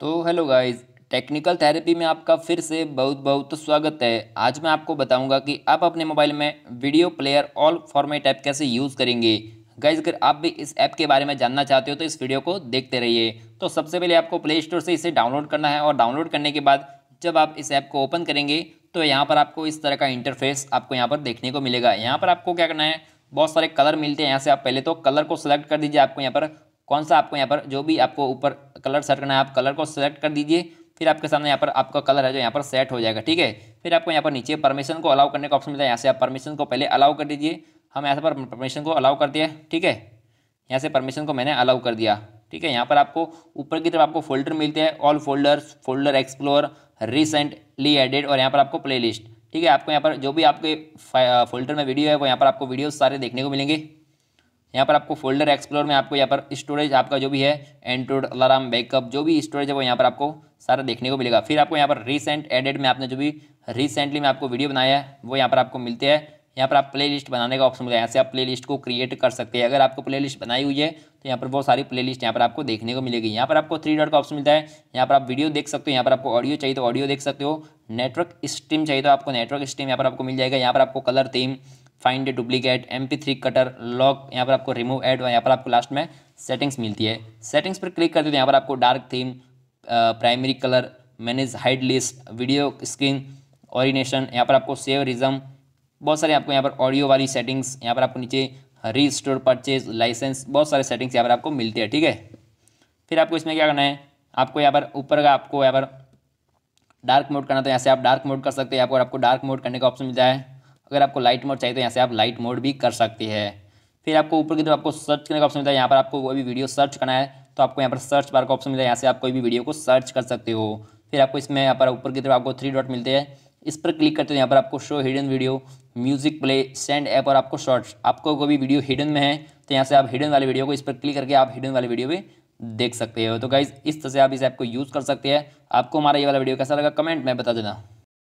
तो hello guys technical therapy में आपका फिर से बहुत बहुत स्वागत है आज मैं आपको बताऊंगा कि आप अपने मोबाइल में video player all format app कैसे यूज़ करेंगे गाइज अगर आप भी इस ऐप के बारे में जानना चाहते हो तो इस वीडियो को देखते रहिए तो सबसे पहले आपको प्ले स्टोर से इसे डाउनलोड करना है और डाउनलोड करने के बाद जब आप इस ऐप को ओपन करेंगे तो यहाँ पर आपको इस तरह का इंटरफेस आपको यहाँ पर देखने को मिलेगा यहाँ पर आपको क्या करना है बहुत सारे कलर मिलते हैं यहाँ से आप पहले तो कलर को सिलेक्ट कर दीजिए आपको यहाँ पर कौन सा आपको यहाँ पर जो भी आपको ऊपर कलर सेट करना है आप कलर को सेलेक्ट कर दीजिए फिर आपके सामने यहाँ पर आपका कलर है जो यहाँ पर सेट हो जाएगा ठीक है फिर आपको यहाँ पर नीचे परमिशन को अलाउ करने का ऑप्शन मिलता है यहाँ से आप परमिशन को पहले अलाउ कर दीजिए हम यहाँ पर परमिशन को अलाउ कर दिया ठीक है यहाँ से परमिशन को मैंने अलाउ कर दिया ठीक है यहाँ पर आपको ऊपर की तरफ आपको फोल्डर मिलते हैं all folders folder explore recently added और यहाँ पर आपको प्ले ठीक है आपको यहाँ पर जो भी आपके फोल्डर में वीडियो है वो यहाँ पर आपको वीडियो सारे देखने को मिलेंगे यहाँ पर आपको फोल्डर एक्सप्लोर में आपको यहाँ पर स्टोरेज आपका जो भी है एंड्रॉइड अलार्म बैकअप जो भी स्टोरेज है वो यहाँ पर आपको सारा देखने को मिलेगा फिर आपको यहाँ पर रिसेंट एडेड में आपने जो भी रिसेंटली में आपको वीडियो बनाया है वो यहाँ पर आपको मिलते हैं यहाँ पर आप प्ले लिस्ट बनाने का ऑप्शन मिलेगा यहाँ से आप प्ले लिस्ट को क्रिएट कर सकते हैं अगर आपको प्ले लिस्ट बनाई हुई है तो यहाँ पर बहुत सारी प्ले लिस्ट यहाँ पर आपको देखने को मिलेगी यहाँ पर आपको थ्री डॉट का ऑप्शन मिलता है यहाँ पर आप वीडियो देख सकते हो यहाँ पर आपको ऑडियो चाहिए तो ऑडियो देख सकते हो नेटवर्क स्ट्रीम चाहिए तो आपको नेटवर्क स्ट्रीम यहाँ पर आपको मिल जाएगा यहाँ पर आपको colour theme find duplicate M P three cutter lock यहाँ पर आपको रिमूव एड और यहाँ पर आपको लास्ट में सेटिंग्स मिलती है सेटिंग्स पर क्लिक करते हो तो यहाँ पर आपको dark theme primary colour manage hide list video screen orientation यहाँ पर आपको सेव रिजम बहुत सारे आपको यहाँ पर ऑडियो वाली सेटिंग्स यहाँ पर आपको नीचे री स्टोर परचेज लाइसेंस बहुत सारे सेटिंग्स यहाँ पर आपको मिलती है ठीक है फिर आपको इसमें क्या करना है आपको यहाँ पर ऊपर का आपको यहाँ पर डार्क मोड करना तो यहाँ से आप डार्क मोड कर सकते हैं यहाँ पर आपको डार्क मोड करने का ऑप्शन मिलता है अगर आपको लाइट मोड चाहिए तो यहाँ से आप लाइट मोड भी कर सकते हैं फिर आपको ऊपर की तरफ आपको सर्च करने का ऑप्शन मिलता है यहाँ पर आपको कोई भी वीडियो सर्च करना है तो आपको यहाँ पर सर्च बार का ऑप्शन मिलता है यहाँ से आप कोई भी वीडियो को सर्च कर सकते हो फिर आपको इसमें यहाँ पर ऊपर की तरफ आपको थ्री डॉट मिलते हैं इस पर क्लिक करते हो यहाँ पर आपको show hidden video music play send app और आपको शॉर्ट्स आपको कोई भी वीडियो हिडन में है तो यहाँ से आप हिडन वाले वीडियो को इस पर क्लिक करके आप हिडन वाले वीडियो भी देख सकते हो तो गाइज़ इस तरह से आप इस ऐप को यूज़ कर सकते हैं आपको हमारा ये वाला वीडियो कैसा लगा कमेंट में बता देना